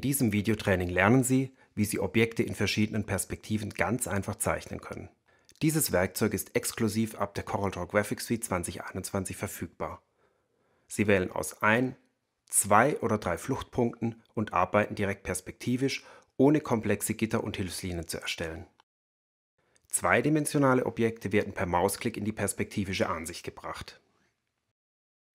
In diesem Videotraining lernen Sie, wie Sie Objekte in verschiedenen Perspektiven ganz einfach zeichnen können. Dieses Werkzeug ist exklusiv ab der CorelDRAW Graphics Suite 2021 verfügbar. Sie wählen aus ein, zwei oder drei Fluchtpunkten und arbeiten direkt perspektivisch, ohne komplexe Gitter und Hilfslinien zu erstellen. Zweidimensionale Objekte werden per Mausklick in die perspektivische Ansicht gebracht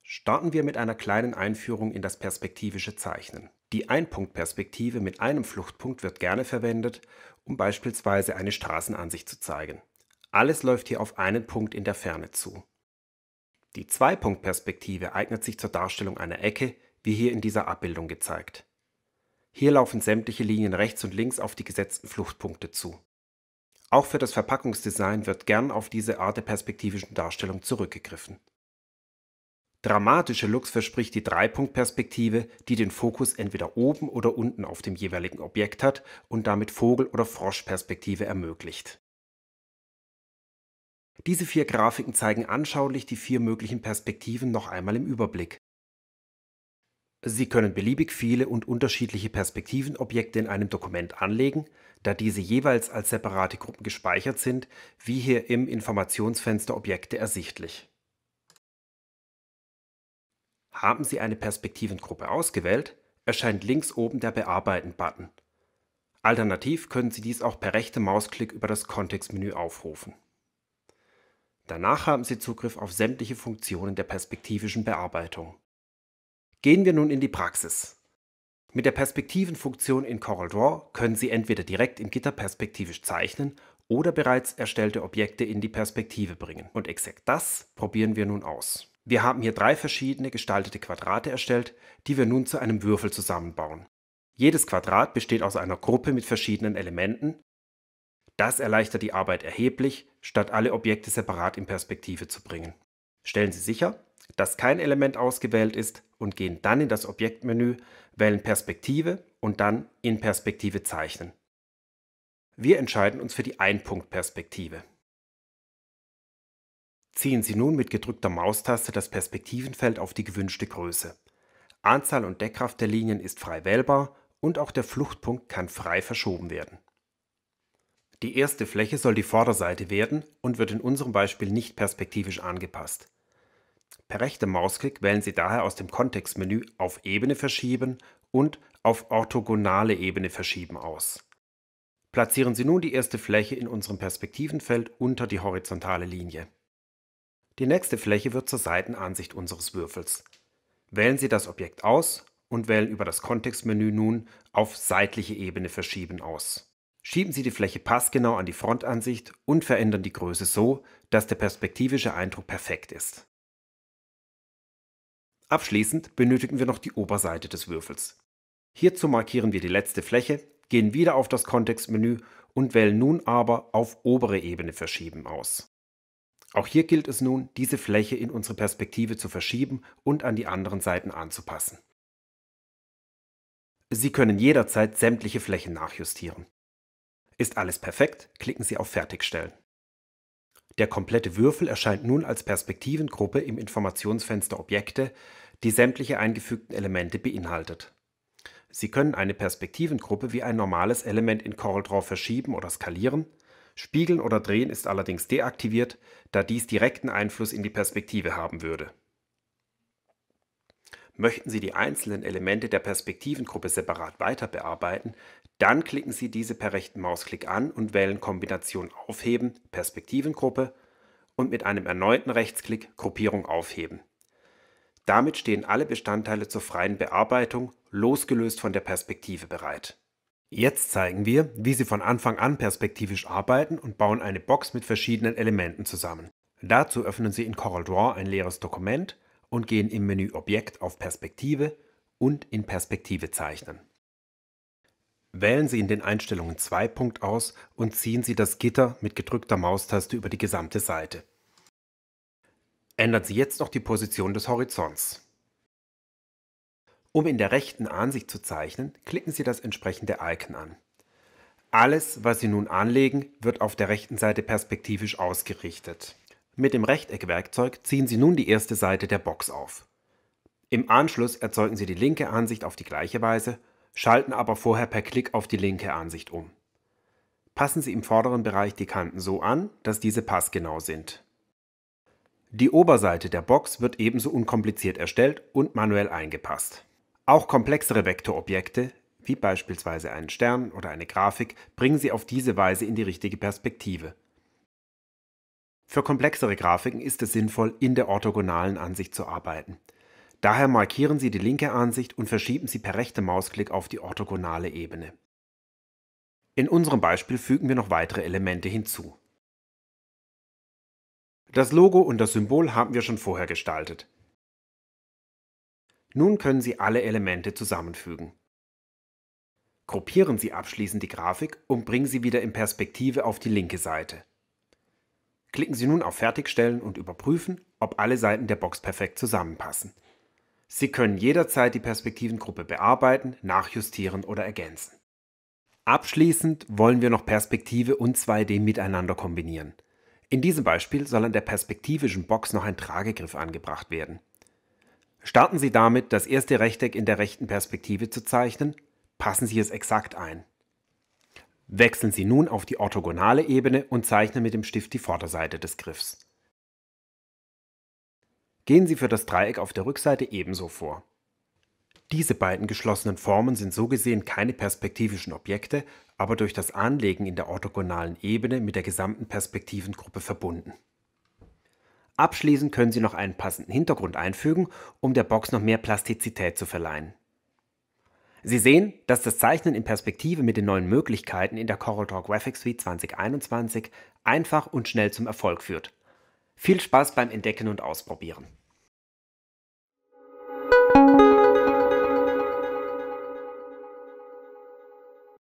Starten wir mit einer kleinen Einführung in das perspektivische Zeichnen. Die Einpunktperspektive mit einem Fluchtpunkt wird gerne verwendet, um beispielsweise eine Straßenansicht zu zeigen. Alles läuft hier auf einen Punkt in der Ferne zu. Die Zweipunktperspektive eignet sich zur Darstellung einer Ecke, wie hier in dieser Abbildung gezeigt. Hier laufen sämtliche Linien rechts und links auf die gesetzten Fluchtpunkte zu. Auch für das Verpackungsdesign wird gern auf diese Art der perspektivischen Darstellung zurückgegriffen. Dramatische Looks verspricht die Dreipunktperspektive, die den Fokus entweder oben oder unten auf dem jeweiligen Objekt hat und damit Vogel oder Froschperspektive ermöglicht. Diese vier Grafiken zeigen anschaulich die vier möglichen Perspektiven noch einmal im Überblick. Sie können beliebig viele und unterschiedliche Perspektivenobjekte in einem Dokument anlegen, da diese jeweils als separate Gruppen gespeichert sind, wie hier im Informationsfenster Objekte ersichtlich haben Sie eine Perspektivengruppe ausgewählt, erscheint links oben der Bearbeiten-Button. Alternativ können Sie dies auch per rechtem Mausklick über das Kontextmenü aufrufen. Danach haben Sie Zugriff auf sämtliche Funktionen der perspektivischen Bearbeitung. Gehen wir nun in die Praxis. Mit der Perspektivenfunktion in CorelDRAW können Sie entweder direkt in Gitter perspektivisch zeichnen oder bereits erstellte Objekte in die Perspektive bringen. Und exakt das probieren wir nun aus. Wir haben hier drei verschiedene gestaltete Quadrate erstellt, die wir nun zu einem Würfel zusammenbauen. Jedes Quadrat besteht aus einer Gruppe mit verschiedenen Elementen. Das erleichtert die Arbeit erheblich, statt alle Objekte separat in Perspektive zu bringen. Stellen Sie sicher, dass kein Element ausgewählt ist und gehen dann in das Objektmenü, wählen Perspektive und dann in Perspektive zeichnen. Wir entscheiden uns für die Einpunktperspektive. Ziehen Sie nun mit gedrückter Maustaste das Perspektivenfeld auf die gewünschte Größe. Anzahl und Deckkraft der Linien ist frei wählbar und auch der Fluchtpunkt kann frei verschoben werden. Die erste Fläche soll die Vorderseite werden und wird in unserem Beispiel nicht perspektivisch angepasst. Per rechtem Mausklick wählen Sie daher aus dem Kontextmenü auf Ebene verschieben und auf orthogonale Ebene verschieben aus. Platzieren Sie nun die erste Fläche in unserem Perspektivenfeld unter die horizontale Linie. Die nächste Fläche wird zur Seitenansicht unseres Würfels. Wählen Sie das Objekt aus und wählen über das Kontextmenü nun auf seitliche Ebene verschieben aus. Schieben Sie die Fläche passgenau an die Frontansicht und verändern die Größe so, dass der perspektivische Eindruck perfekt ist. Abschließend benötigen wir noch die Oberseite des Würfels. Hierzu markieren wir die letzte Fläche, gehen wieder auf das Kontextmenü und wählen nun aber auf obere Ebene verschieben aus. Auch hier gilt es nun, diese Fläche in unsere Perspektive zu verschieben und an die anderen Seiten anzupassen. Sie können jederzeit sämtliche Flächen nachjustieren. Ist alles perfekt, klicken Sie auf Fertigstellen. Der komplette Würfel erscheint nun als Perspektivengruppe im Informationsfenster Objekte, die sämtliche eingefügten Elemente beinhaltet. Sie können eine Perspektivengruppe wie ein normales Element in CorelDRAW verschieben oder skalieren – Spiegeln oder Drehen ist allerdings deaktiviert, da dies direkten Einfluss in die Perspektive haben würde. Möchten Sie die einzelnen Elemente der Perspektivengruppe separat weiter bearbeiten, dann klicken Sie diese per rechten Mausklick an und wählen Kombination Aufheben, Perspektivengruppe und mit einem erneuten Rechtsklick Gruppierung aufheben. Damit stehen alle Bestandteile zur freien Bearbeitung losgelöst von der Perspektive bereit. Jetzt zeigen wir, wie Sie von Anfang an perspektivisch arbeiten und bauen eine Box mit verschiedenen Elementen zusammen. Dazu öffnen Sie in CorelDRAW ein leeres Dokument und gehen im Menü Objekt auf Perspektive und in Perspektive zeichnen. Wählen Sie in den Einstellungen 2 Punkt aus und ziehen Sie das Gitter mit gedrückter Maustaste über die gesamte Seite. Ändern Sie jetzt noch die Position des Horizonts. Um in der rechten Ansicht zu zeichnen, klicken Sie das entsprechende Icon an. Alles, was Sie nun anlegen, wird auf der rechten Seite perspektivisch ausgerichtet. Mit dem Rechteckwerkzeug ziehen Sie nun die erste Seite der Box auf. Im Anschluss erzeugen Sie die linke Ansicht auf die gleiche Weise, schalten aber vorher per Klick auf die linke Ansicht um. Passen Sie im vorderen Bereich die Kanten so an, dass diese passgenau sind. Die Oberseite der Box wird ebenso unkompliziert erstellt und manuell eingepasst. Auch komplexere Vektorobjekte, wie beispielsweise einen Stern oder eine Grafik, bringen Sie auf diese Weise in die richtige Perspektive. Für komplexere Grafiken ist es sinnvoll, in der orthogonalen Ansicht zu arbeiten. Daher markieren Sie die linke Ansicht und verschieben sie per rechter Mausklick auf die orthogonale Ebene. In unserem Beispiel fügen wir noch weitere Elemente hinzu. Das Logo und das Symbol haben wir schon vorher gestaltet. Nun können Sie alle Elemente zusammenfügen. Gruppieren Sie abschließend die Grafik und bringen Sie wieder in Perspektive auf die linke Seite. Klicken Sie nun auf Fertigstellen und überprüfen, ob alle Seiten der Box perfekt zusammenpassen. Sie können jederzeit die Perspektivengruppe bearbeiten, nachjustieren oder ergänzen. Abschließend wollen wir noch Perspektive und 2D miteinander kombinieren. In diesem Beispiel soll an der perspektivischen Box noch ein Tragegriff angebracht werden. Starten Sie damit, das erste Rechteck in der rechten Perspektive zu zeichnen, passen Sie es exakt ein. Wechseln Sie nun auf die orthogonale Ebene und zeichnen mit dem Stift die Vorderseite des Griffs. Gehen Sie für das Dreieck auf der Rückseite ebenso vor. Diese beiden geschlossenen Formen sind so gesehen keine perspektivischen Objekte, aber durch das Anlegen in der orthogonalen Ebene mit der gesamten Perspektivengruppe verbunden. Abschließend können Sie noch einen passenden Hintergrund einfügen, um der Box noch mehr Plastizität zu verleihen. Sie sehen, dass das Zeichnen in Perspektive mit den neuen Möglichkeiten in der Corridor Graphics Suite 2021 einfach und schnell zum Erfolg führt. Viel Spaß beim Entdecken und Ausprobieren!